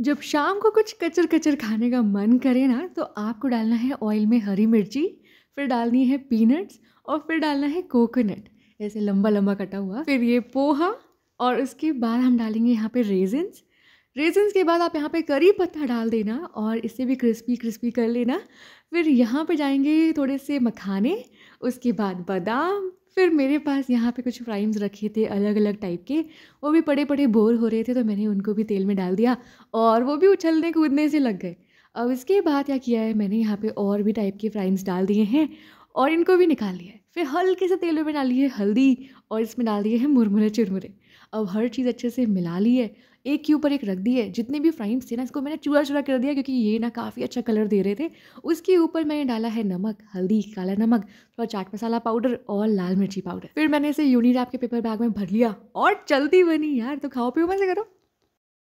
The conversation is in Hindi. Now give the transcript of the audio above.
जब शाम को कुछ कचर कचर खाने का मन करे ना तो आपको डालना है ऑयल में हरी मिर्ची फिर डालनी है पीनट्स और फिर डालना है कोकोनट ऐसे लंबा लंबा कटा हुआ फिर ये पोहा और उसके बाद हम डालेंगे यहाँ पे रेजन्स रेजन्स के बाद आप यहाँ पे करी पत्ता डाल देना और इसे भी क्रिस्पी क्रिस्पी कर लेना फिर यहाँ पे जाएंगे थोड़े से मखाने उसके बाद बादाम फिर मेरे पास यहाँ पे कुछ फ्राइम्स रखे थे अलग अलग टाइप के वो भी पड़े पड़े बोर हो रहे थे तो मैंने उनको भी तेल में डाल दिया और वो भी उछलने कूदने से लग गए अब इसके बाद क्या किया है मैंने यहाँ पे और भी टाइप के फ्राइम्स डाल दिए हैं और इनको भी निकाल लिया फिर हल्के से तेल में डाली है हल्दी और इसमें डाल दिए हैं मुरमुरे चुरमुरे अब हर चीज़ अच्छे से मिला ली है एक के ऊपर एक रख दी है जितने भी फ्राइम्स थे ना इसको मैंने चूरा चूरा कर दिया क्योंकि ये ना काफ़ी अच्छा कलर दे रहे थे उसके ऊपर मैंने डाला है नमक हल्दी काला नमक थोड़ा चाट मसाला पाउडर और लाल मिर्ची पाउडर फिर मैंने इसे यूनिट आपके पेपर बैग में भर लिया और चलती बनी यार तो खाओ पियो मैं करो